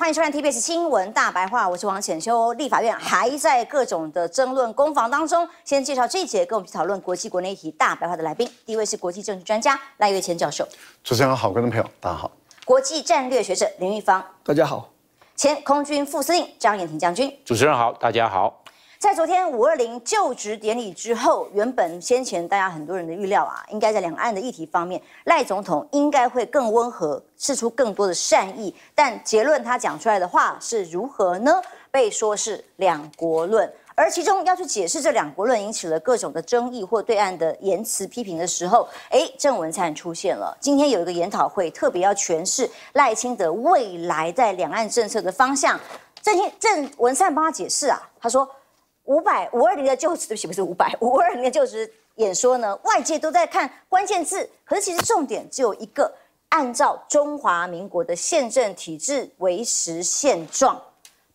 欢迎收看 TBS 新闻大白话，我是王浅秋。立法院还在各种的争论攻防当中，先介绍这一节跟我们讨论国际国内议题大白话的来宾。第一位是国际政治专家赖月谦教授。主持人好，观众朋友大家好。国际战略学者林玉芳，大家好。前空军副司令张延廷将军。主持人好，大家好。在昨天五二零就职典礼之后，原本先前大家很多人的预料啊，应该在两岸的议题方面，赖总统应该会更温和，释出更多的善意。但结论他讲出来的话是如何呢？被说是“两国论”。而其中要去解释这两国论引起了各种的争议或对岸的言辞批评的时候，哎，郑文灿出现了。今天有一个研讨会，特别要诠释赖清德未来在两岸政策的方向。郑郑文灿帮他解释啊，他说。五百五二零的就职，不是五百五二零的就职演说呢？外界都在看关键字，可是其实重点只有一个：按照中华民国的宪政体制维持现状，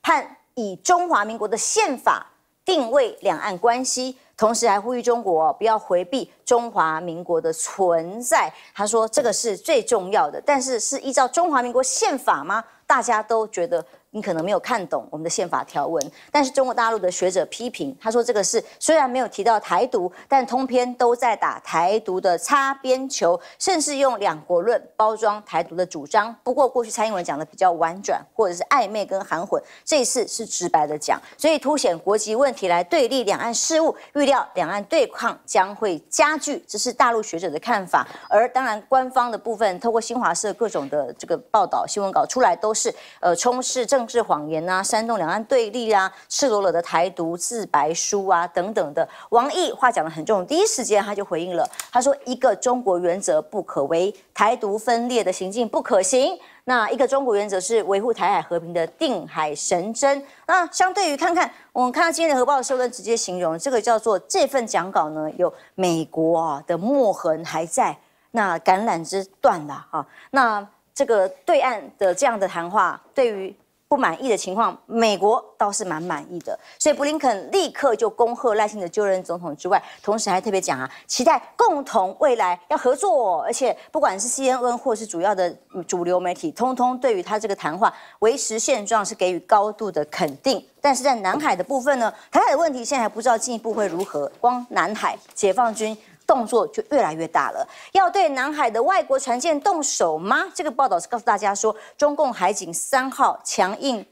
判以中华民国的宪法定位两岸关系，同时还呼吁中国不要回避中华民国的存在。他说这个是最重要的，但是是依照中华民国宪法吗？大家都觉得。你可能没有看懂我们的宪法条文，但是中国大陆的学者批评，他说这个是虽然没有提到台独，但通篇都在打台独的擦边球，甚至用两国论包装台独的主张。不过过去蔡英文讲的比较婉转，或者是暧昧跟含混，这一次是直白的讲，所以凸显国籍问题来对立两岸事务，预料两岸对抗将会加剧，这是大陆学者的看法。而当然官方的部分，透过新华社各种的这个报道、新闻稿出来，都是呃充斥政。是谎言啊，煽动两岸对立啊，赤裸裸的台独自白书啊等等的。王毅话讲的很重，第一时间他就回应了，他说一个中国原则不可为，台独分裂的行径不可行。那一个中国原则是维护台海和平的定海神针。那相对于看看我们看到《今天的合报》的收跟直接形容，这个叫做这份讲稿呢，有美国啊的墨痕还在，那橄榄枝断了啊。那这个对岸的这样的谈话，对于不满意的情况，美国倒是蛮满意的，所以布林肯立刻就恭贺赖清德就任总统之外，同时还特别讲啊，期待共同未来要合作，而且不管是 CNN 或是主要的主流媒体，通通对于他这个谈话维持现状是给予高度的肯定。但是在南海的部分呢，台海的问题现在还不知道进一步会如何，光南海解放军。动作就越来越大了，要对南海的外国船舰动手吗？这个报道是告诉大家说，中共海警三号强硬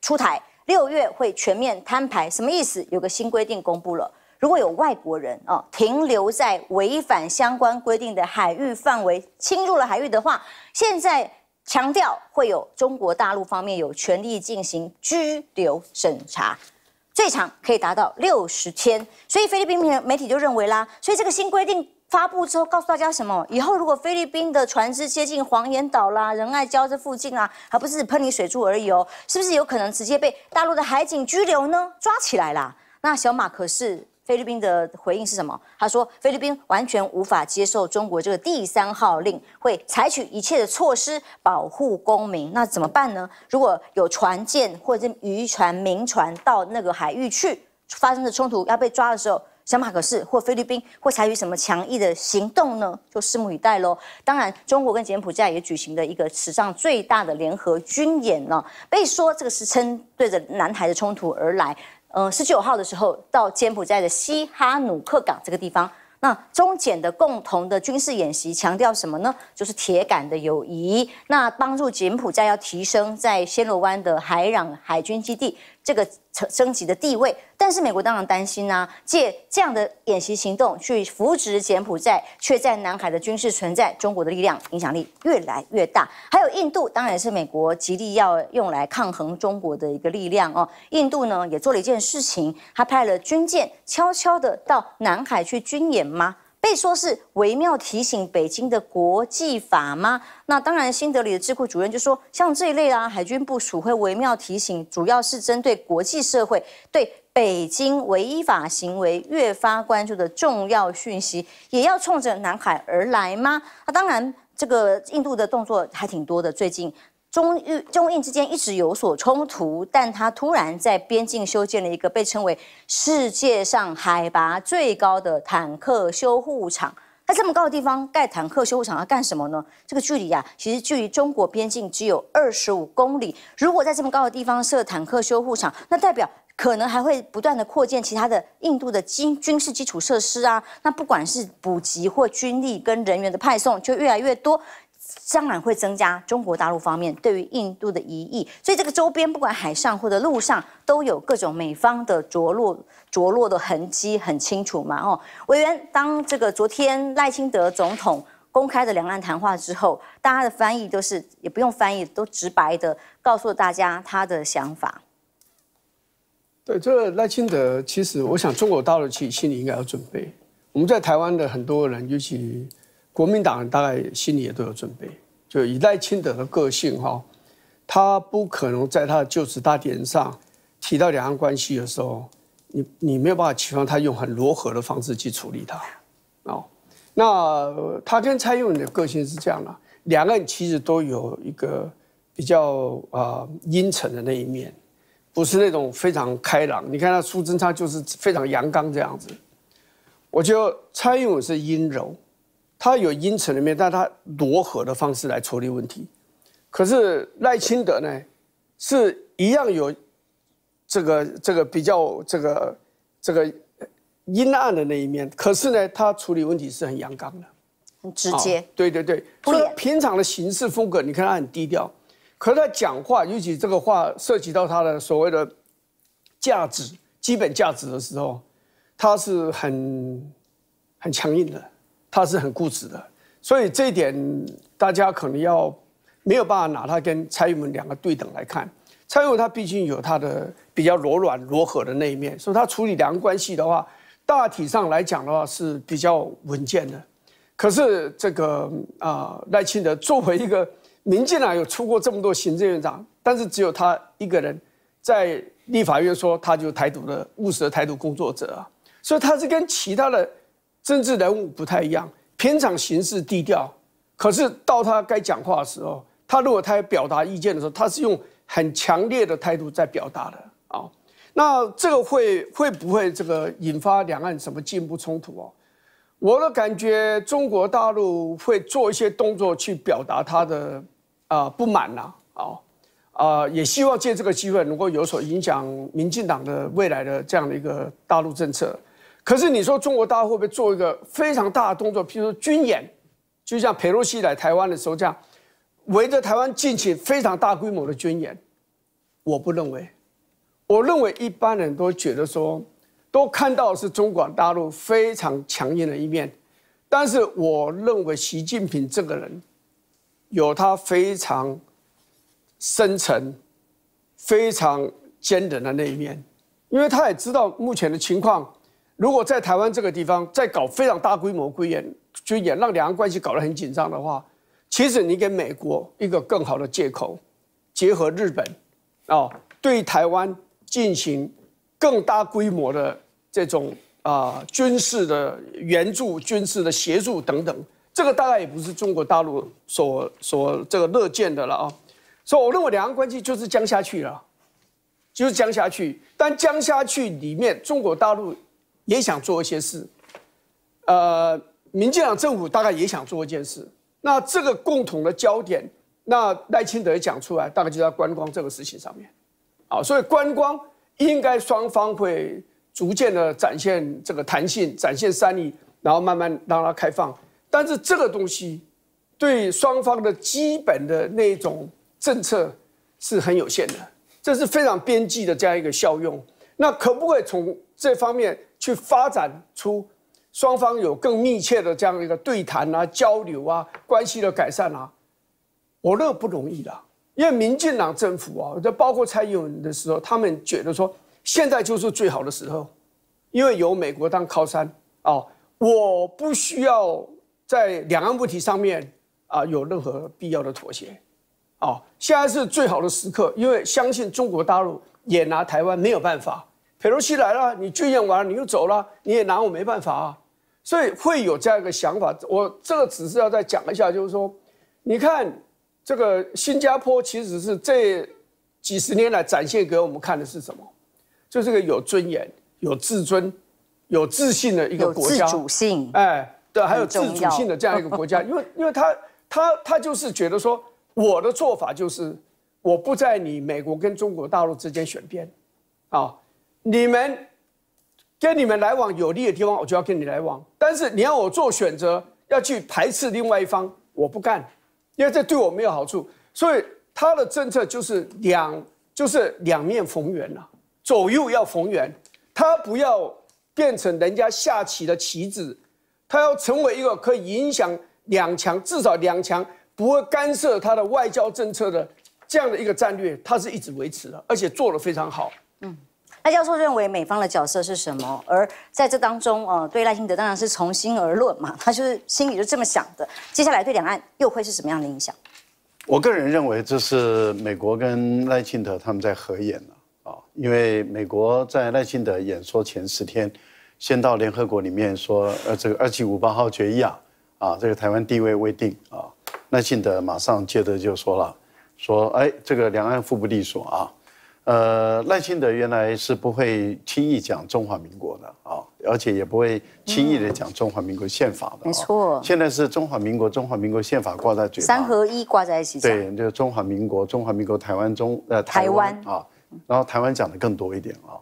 出台，六月会全面摊牌，什么意思？有个新规定公布了，如果有外国人啊停留在违反相关规定的海域范围，侵入了海域的话，现在强调会有中国大陆方面有权利进行拘留审查。最长可以达到六十天，所以菲律宾媒媒体就认为啦，所以这个新规定发布之后，告诉大家什么？以后如果菲律宾的船只接近黄岩岛啦、仁爱礁这附近啊，还不是喷你水柱而已哦，是不是有可能直接被大陆的海警拘留呢？抓起来啦！那小马可是。菲律宾的回应是什么？他说：“菲律宾完全无法接受中国这个第三号令，会采取一切的措施保护公民。那怎么办呢？如果有船舰或者渔船、民船到那个海域去，发生的冲突要被抓的时候，小马可士或菲律宾会采取什么强硬的行动呢？就拭目以待喽。当然，中国跟柬埔寨也举行了一个史上最大的联合军演呢，被说这个是针对着南海的冲突而来。”呃，十九号的时候到柬埔寨的西哈努克港这个地方，那中柬的共同的军事演习强调什么呢？就是铁杆的友谊，那帮助柬埔寨要提升在暹罗湾的海壤海军基地。这个升升级的地位，但是美国当然担心呐，借这样的演习行动去扶植柬埔寨，却在南海的军事存在，中国的力量影响力越来越大。还有印度，当然是美国极力要用来抗衡中国的一个力量哦。印度呢也做了一件事情，他派了军舰悄悄的到南海去军演吗？被说是微妙提醒北京的国际法吗？那当然，新德里的智库主任就说，像这一类啊，海军部署会微妙提醒，主要是针对国际社会对北京违法行为越发关注的重要讯息，也要冲着南海而来吗？那当然，这个印度的动作还挺多的，最近。中印中印之间一直有所冲突，但他突然在边境修建了一个被称为世界上海拔最高的坦克修护厂。在这么高的地方盖坦克修护厂要干什么呢？这个距离啊，其实距离中国边境只有二十五公里。如果在这么高的地方设坦克修护厂，那代表可能还会不断的扩建其他的印度的基军事基础设施啊。那不管是补给或军力跟人员的派送，就越来越多。当然会增加中国大陆方面对于印度的疑义，所以这个周边不管海上或者路上都有各种美方的着落着落的痕迹，很清楚嘛。哦，委员，当这个昨天赖清德总统公开的两岸谈话之后，大家的翻译都是也不用翻译，都直白的告诉大家他的想法。对，这赖清德其实我想中国大陆实心里应该有准备，我们在台湾的很多人，尤其。国民党大概心里也都有准备。就以戴清德的个性哈，他不可能在他的就职大典上提到两岸关系的时候，你你没有办法期望他用很柔和的方式去处理它。哦，那他跟蔡英文的个性是这样的，两个人其实都有一个比较啊阴沉的那一面，不是那种非常开朗。你看他出征，他就是非常阳刚这样子。我觉得蔡英文是阴柔。他有阴沉的一面，但他柔和的方式来处理问题。可是赖清德呢，是一样有这个这个比较这个这个阴暗的那一面。可是呢，他处理问题是很阳刚的，很直接。对对对，所以平常的行事风格，你看他很低调。可是他讲话，尤其这个话涉及到他的所谓的价值、基本价值的时候，他是很很强硬的。他是很固执的，所以这一点大家可能要没有办法拿他跟蔡英文两个对等来看。蔡英文他毕竟有他的比较柔软柔和的那一面，所以他处理两岸关系的话，大体上来讲的话是比较稳健的。可是这个啊，赖清德作为一个民进党有出过这么多行政院长，但是只有他一个人在立法院说，他就台独的务实的台独工作者啊，所以他是跟其他的。政治人物不太一样，片场行事低调，可是到他该讲话的时候，他如果他要表达意见的时候，他是用很强烈的态度在表达的啊。那这个会会不会这个引发两岸什么进一步冲突哦？我的感觉，中国大陆会做一些动作去表达他的啊不满呐，啊啊，也希望借这个机会能够有所影响民进党的未来的这样的一个大陆政策。可是你说中国大陆会不会做一个非常大的动作？譬如说军演，就像佩洛西来台湾的时候这样，围着台湾进行非常大规模的军演，我不认为。我认为一般人都觉得说，都看到是中广大陆非常强硬的一面，但是我认为习近平这个人有他非常深沉、非常坚韧的那一面，因为他也知道目前的情况。如果在台湾这个地方在搞非常大规模军演，军演让两岸关系搞得很紧张的话，其实你给美国一个更好的借口，结合日本，啊，对台湾进行更大规模的这种啊军事的援助、军事的协助等等，这个大概也不是中国大陆所所这个乐见的了啊。所以我认为两岸关系就是僵下去了，就是僵下去。但僵下去里面，中国大陆。也想做一些事，呃，民进党政府大概也想做一件事。那这个共同的焦点，那赖清德讲出来，大概就在观光这个事情上面，啊，所以观光应该双方会逐渐的展现这个弹性，展现善意，然后慢慢让它开放。但是这个东西，对双方的基本的那种政策是很有限的，这是非常边际的这样一个效用。那可不可以从这方面？去发展出双方有更密切的这样一个对谈啊、交流啊、关系的改善啊，我那不容易的。因为民进党政府啊，在包括蔡英文的时候，他们觉得说现在就是最好的时候，因为有美国当靠山啊，我不需要在两岸问题上面啊有任何必要的妥协啊。现在是最好的时刻，因为相信中国大陆也拿台湾没有办法。佩洛西来了，你拒演完了，你又走了，你也拿我没办法啊，所以会有这样一个想法。我这个只是要再讲一下，就是说，你看这个新加坡其实是这几十年来展现给我们看的是什么？就是个有尊严、有自尊、有自信的一个国家，自主性，哎，对，还有自主性的这样一个国家。因为，因为他，他，他就是觉得说，我的做法就是我不在你美国跟中国大陆之间选边，啊。你们跟你们来往有利的地方，我就要跟你来往。但是你要我做选择，要去排斥另外一方，我不干，因为这对我没有好处。所以他的政策就是两，就是两面逢源了，左右要逢源。他不要变成人家下棋的棋子，他要成为一个可以影响两强，至少两强不会干涉他的外交政策的这样的一个战略，他是一直维持的，而且做得非常好。嗯。赖教授认为美方的角色是什么？而在这当中，哦，对赖清德当然是从心而论嘛，他就是心里就这么想的。接下来对两岸又会是什么样的影响？我个人认为这是美国跟赖清德他们在合演了啊，因为美国在赖清德演说前十天，先到联合国里面说，呃，这个二七五八号决议啊，啊，这个台湾地位未定啊，赖清德马上接着就说了，说，哎，这个两岸互不利所啊。呃，赖清德原来是不会轻易讲中华民国的啊，而且也不会轻易的讲中华民国宪法的。没错。现在是中华民国、中华民国宪法挂在嘴。三合一挂在一起对，就是中华民国、中华民国、台湾中呃台湾啊，然后台湾讲的更多一点啊。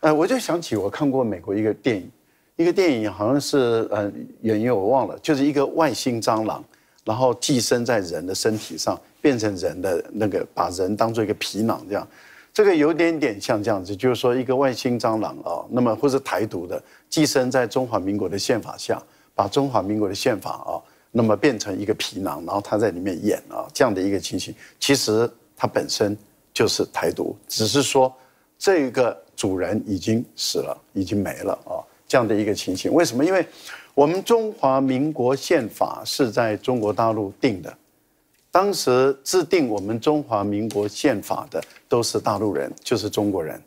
呃，我就想起我看过美国一个电影，一个电影好像是呃演员我忘了，就是一个外星蟑螂，然后寄生在人的身体上，变成人的那个，把人当做一个皮囊这样。这个有点点像这样子，就是说一个外星蟑螂啊，那么或者台独的寄生在中华民国的宪法下，把中华民国的宪法啊，那么变成一个皮囊，然后他在里面演啊这样的一个情形，其实它本身就是台独，只是说这个主人已经死了，已经没了啊这样的一个情形。为什么？因为我们中华民国宪法是在中国大陆定的。当时制定我们中华民国宪法的都是大陆人，就是中国人，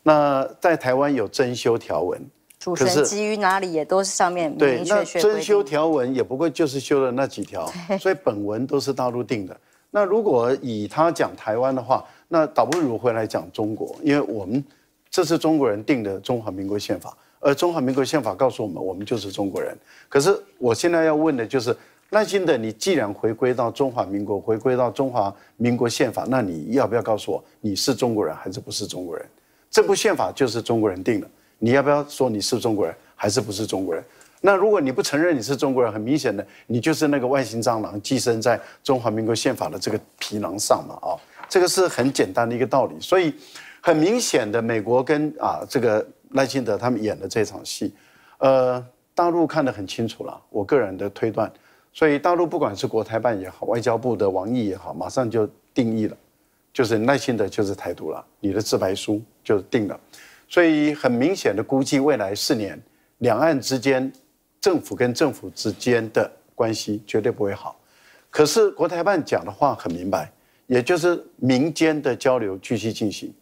那在台湾有征修条文，主是基于哪里也都是上面明确。对，征修条文也不过就是修了那几条，所以本文都是大陆定的。那如果以他讲台湾的话，那倒不如回来讲中国，因为我们这是中国人定的中华民国宪法，而中华民国宪法告诉我们，我们就是中国人。可是我现在要问的就是。赖清德，你既然回归到中华民国，回归到中华民国宪法，那你要不要告诉我你是中国人还是不是中国人？这部宪法就是中国人定的，你要不要说你是中国人还是不是中国人？那如果你不承认你是中国人，很明显的，你就是那个外星蟑螂寄生在中华民国宪法的这个皮囊上嘛啊，这个是很简单的一个道理。所以很明显的，美国跟啊这个赖清德他们演的这场戏，呃，大陆看得很清楚了。我个人的推断。所以大陆不管是国台办也好，外交部的王毅也好，马上就定义了，就是耐心的，就是台独了。你的自白书就定了，所以很明显的估计，未来四年两岸之间政府跟政府之间的关系绝对不会好。可是国台办讲的话很明白，也就是民间的交流继续进行，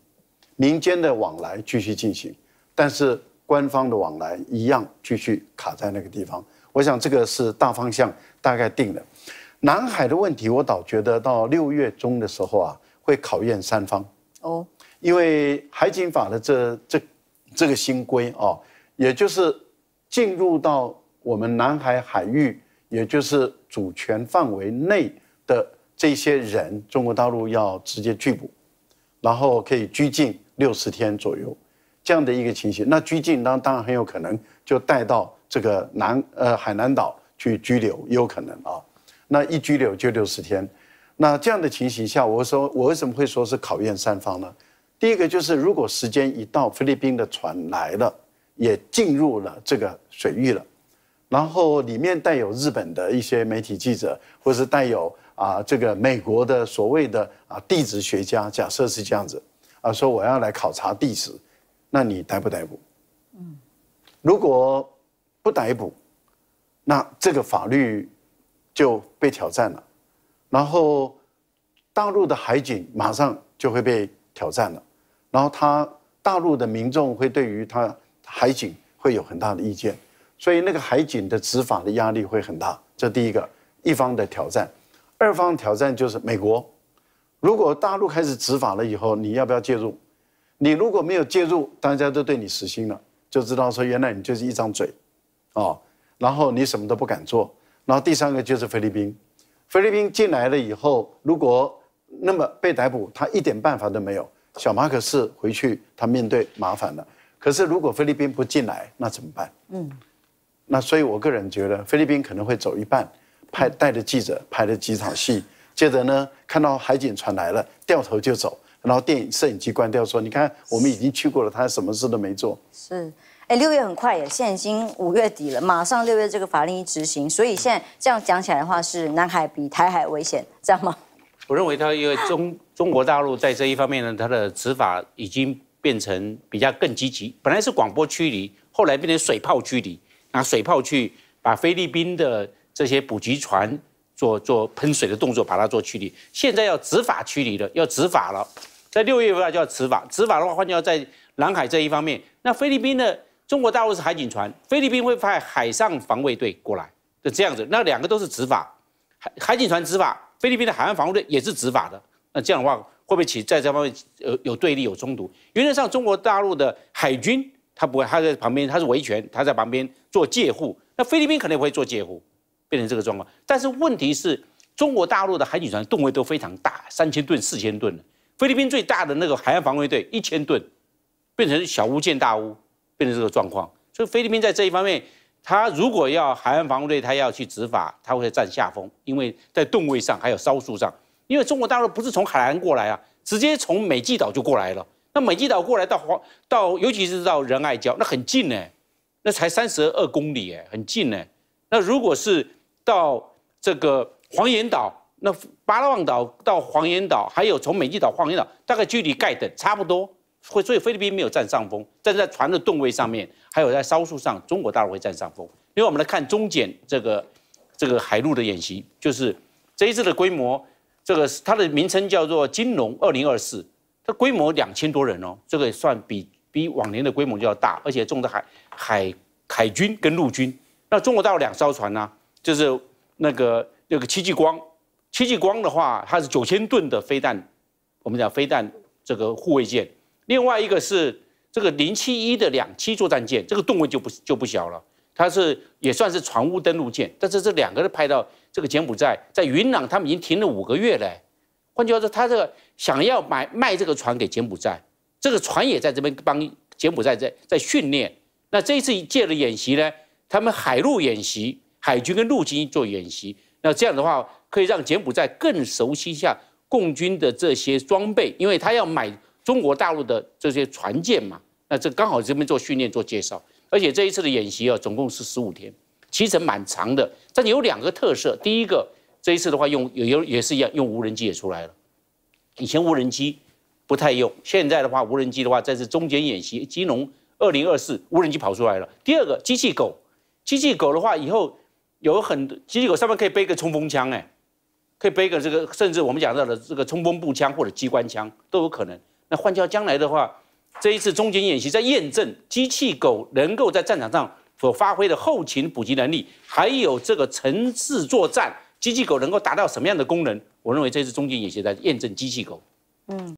民间的往来继续进行，但是官方的往来一样继续卡在那个地方。我想这个是大方向大概定了，南海的问题，我倒觉得到六月中的时候啊，会考验三方。哦，因为海警法的这这这个新规哦，也就是进入到我们南海海域，也就是主权范围内的这些人，中国大陆要直接拘捕，然后可以拘禁六十天左右这样的一个情形。那拘禁，当当然很有可能就带到。这个南呃海南岛去拘留也有可能啊，那一拘留就六十天，那这样的情形下，我说我为什么会说是考验三方呢？第一个就是如果时间一到，菲律宾的船来了，也进入了这个水域了，然后里面带有日本的一些媒体记者，或是带有啊这个美国的所谓的啊地质学家，假设是这样子啊，说我要来考察地质，那你逮不逮捕？嗯，如果。不逮捕，那这个法律就被挑战了。然后，大陆的海警马上就会被挑战了。然后，他大陆的民众会对于他海警会有很大的意见，所以那个海警的执法的压力会很大。这第一个一方的挑战。二方挑战就是美国，如果大陆开始执法了以后，你要不要介入？你如果没有介入，大家都对你死心了，就知道说原来你就是一张嘴。哦，然后你什么都不敢做，然后第三个就是菲律宾，菲律宾进来了以后，如果那么被逮捕，他一点办法都没有。小马可是回去，他面对麻烦了。可是如果菲律宾不进来，那怎么办？嗯，那所以我个人觉得，菲律宾可能会走一半，拍带着记者拍了几场戏，接着呢看到海警船来了，掉头就走，然后电影摄影机关掉，说你看我们已经去过了，他什么事都没做。是。哎，六月很快耶，现在已经五月底了，马上六月这个法令一执行，所以现在这样讲起来的话，是南海比台海危险，知道吗？我认为它因为中中国大陆在这一方面呢，它的执法已经变成比较更积极，本来是广播驱离，后来变成水炮驱离，拿水炮去把菲律宾的这些捕鱼船做做喷水的动作，把它做驱离，现在要执法驱离了，要执法了，在六月份就要执法，执法的话，换句在南海这一方面，那菲律宾的。中国大陆是海警船，菲律宾会派海上防卫队过来，就这样子。那两个都是执法，海海警船执法，菲律宾的海岸防卫队也是执法的。那这样的话，会不会起在这方面有有对立有冲突？原则上，中国大陆的海军他不会，他在旁边他是维权，他在旁边做介护。那菲律宾肯定不会做介护，变成这个状况。但是问题是，中国大陆的海警船吨位都非常大，三千吨、四千吨的，菲律宾最大的那个海岸防卫队一千吨，变成小巫见大巫。变成这个状况，所以菲律宾在这一方面，他如果要海岸防卫队，他要去执法，他会占下风，因为在吨位上，还有烧数上，因为中国大陆不是从海南过来啊，直接从美济岛就过来了。那美济岛过来到黄，到尤其是到仁爱礁，那很近呢，那才三十二公里哎，很近呢。那如果是到这个黄岩岛，那巴拉望岛到黄岩岛，还有从美济岛黄岩岛，大概距离盖等差不多。会所以菲律宾没有占上风，是在船的吨位上面，还有在艘数上，中国大陆会占上风。因为我们来看中柬这个这个海陆的演习，就是这一次的规模，这个它的名称叫做“金融二零二四”，它规模两千多人哦，这个算比比往年的规模就要大，而且重的海海海军跟陆军。那中国大陆两艘船呢，就是那个那个戚继光，戚继光的话，它是九千吨的飞弹，我们讲飞弹这个护卫舰。另外一个是这个零七一的两栖作战舰，这个吨位就不就不小了。它是也算是船坞登陆舰，但是这两个都派到这个柬埔寨，在云朗他们已经停了五个月了。换句话说，他这个想要买卖这个船给柬埔寨，这个船也在这边帮柬埔寨在在训练。那这一次借了演习呢，他们海陆演习，海军跟陆军做演习，那这样的话可以让柬埔寨更熟悉一下共军的这些装备，因为他要买。中国大陆的这些船舰嘛，那这刚好这边做训练做介绍，而且这一次的演习啊，总共是十五天，其实蛮长的。但有两个特色，第一个，这一次的话用有有也是一样，用无人机也出来了。以前无人机不太用，现在的话无人机的话，在这中间演习金融二零二四，无人机跑出来了。第二个，机器狗，机器狗的话以后有很多，机器狗上面可以背个冲锋枪哎，可以背个这个，甚至我们讲到的这个冲锋步枪或者机关枪都有可能。那换掉将来的话，这一次中检演习在验证机器狗能够在战场上所发挥的后勤补给能力，还有这个城市作战机器狗能够达到什么样的功能？我认为这次中检演习在验证机器狗。嗯。